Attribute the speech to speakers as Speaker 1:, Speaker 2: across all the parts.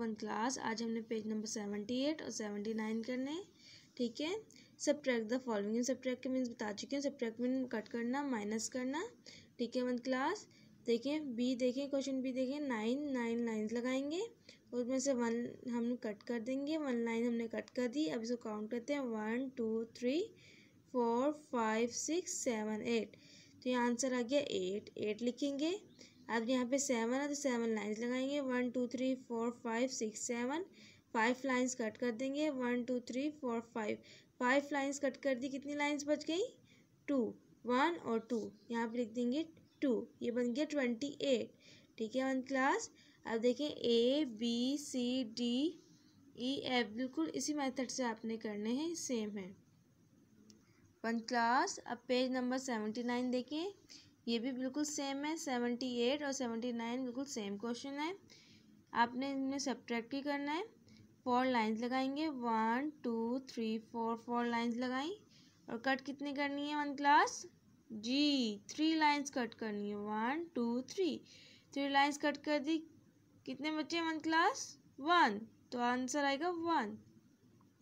Speaker 1: one class आज हमने page number seventy eight और सेवेंटी नाइन करने ठीक है subtract the following subtract के मीन्स बता चुके हैं सब ट्रैक मीन कट करना माइनस करना ठीक है वन क्लास देखें बी देखें क्वेश्चन बी देखें नाइन नाइन लाइन्स लगाएंगे उसमें से वन हम कट कर देंगे वन लाइन हमने कट कर दी अब इसको काउंट करते हैं one two three four five six seven eight तो ये आंसर आ गया एट एट लिखेंगे अब यहाँ पे सेवन है तो सेवन लाइंस लगाएंगे one two three four five six seven five lines cut कर देंगे one two three four five five lines cut कर दी कितनी लाइंस बच गई टू वन और टू यहाँ पे लिख देंगे टू ये बन गया ट्वेंटी एट ठीक है वन क्लास अब देखें A B C D E F बिल्कुल इसी मेथड से आपने करने हैं सेम है वन क्लास अब पेज नंबर सेवेंटी नाइन देखें ये भी बिल्कुल सेम है सेवेंटी एट और सेवेंटी नाइन बिल्कुल सेम क्वेश्चन है आपने इनमें सब्ट्रैक्ट ही करना है फोर लाइंस लगाएंगे one two three four four lines लगाई और कट कितनी करनी है वन क्लास जी थ्री लाइंस कट करनी है one two three three lines cut कर दी कितने बच्चे वन क्लास वन तो आंसर आएगा वन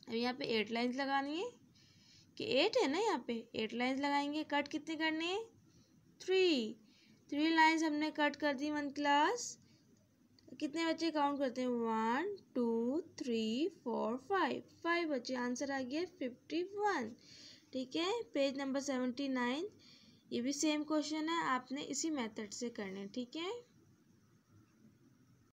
Speaker 1: अब यहाँ पे एट लाइंस लगानी है कि एट है ना यहाँ पे एट लाइंस लगाएंगे कट कितने करने हैं थ्री थ्री लाइन्स हमने कट कर दी वन क्लास कितने बच्चे काउंट करते हैं one two three four five five बच्चे आंसर आ गया फिफ्टी वन ठीक है पेज नंबर सेवेंटी नाइन ये भी सेम क्वेश्चन है आपने इसी मेथड से करने ठीक है